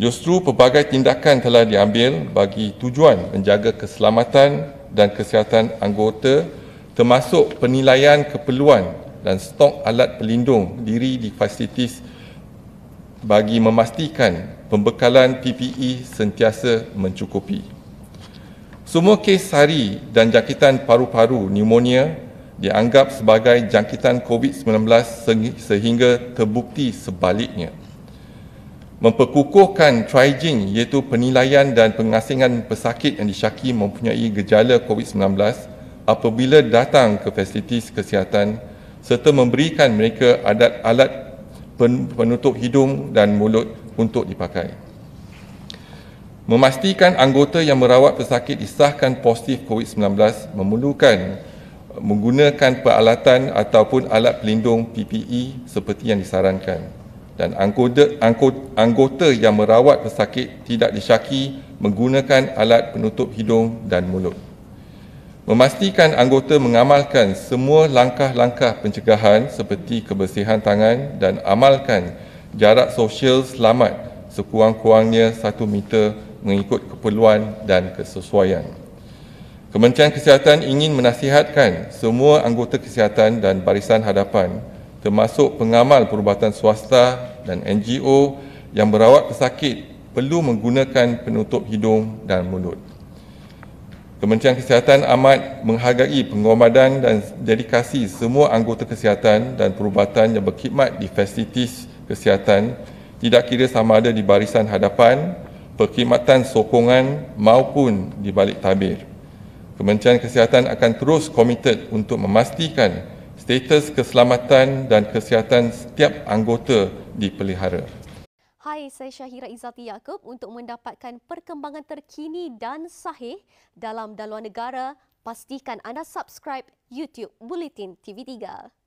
Justru pelbagai tindakan telah diambil bagi tujuan menjaga keselamatan dan kesihatan anggota termasuk penilaian keperluan dan stok alat pelindung diri di fasilitis bagi memastikan pembekalan PPE sentiasa mencukupi. Semua kes sari dan jangkitan paru-paru pneumonia dianggap sebagai jangkitan COVID-19 sehingga terbukti sebaliknya memperkukuhkan triaging iaitu penilaian dan pengasingan pesakit yang disyaki mempunyai gejala COVID-19 apabila datang ke fasiliti kesihatan serta memberikan mereka adat alat penutup hidung dan mulut untuk dipakai. Memastikan anggota yang merawat pesakit disahkan positif COVID-19 memerlukan menggunakan peralatan ataupun alat pelindung PPE seperti yang disarankan dan anggota, anggota, anggota yang merawat pesakit tidak disyaki menggunakan alat penutup hidung dan mulut. Memastikan anggota mengamalkan semua langkah-langkah pencegahan seperti kebersihan tangan dan amalkan jarak sosial selamat sekurang-kurangnya satu meter mengikut keperluan dan kesesuaian. Kementerian Kesihatan ingin menasihatkan semua anggota kesihatan dan barisan hadapan termasuk pengamal perubatan swasta dan NGO yang merawat pesakit perlu menggunakan penutup hidung dan mulut. Kementerian Kesihatan amat menghargai pengorbanan dan dedikasi semua anggota kesihatan dan perubatan yang berkhidmat di fasilitis kesihatan tidak kira sama ada di barisan hadapan, perkhidmatan sokongan maupun di balik tabir. Kementerian Kesihatan akan terus komited untuk memastikan status keselamatan dan kesihatan setiap anggota dipelihara. Hai, saya Syahira Izati Yaakob untuk mendapatkan perkembangan terkini dan sahih dalam daluan negara. Pastikan anda subscribe YouTube Bulletin TV 3.